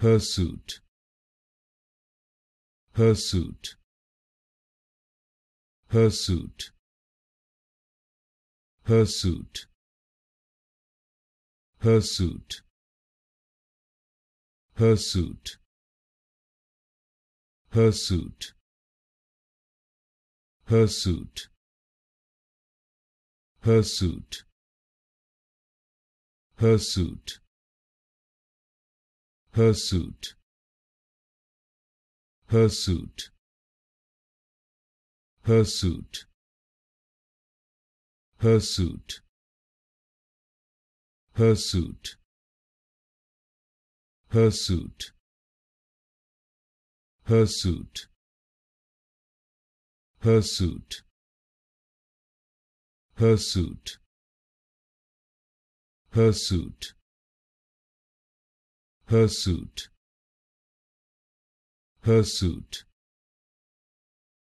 Her Her Her suit. suit. suit. Her suit. Her suit. Her suit. Her suit. Her suit hirsute hirsute Her hirsute hirsute suit. Her suit. Her suit. Hirsute. Hirsute.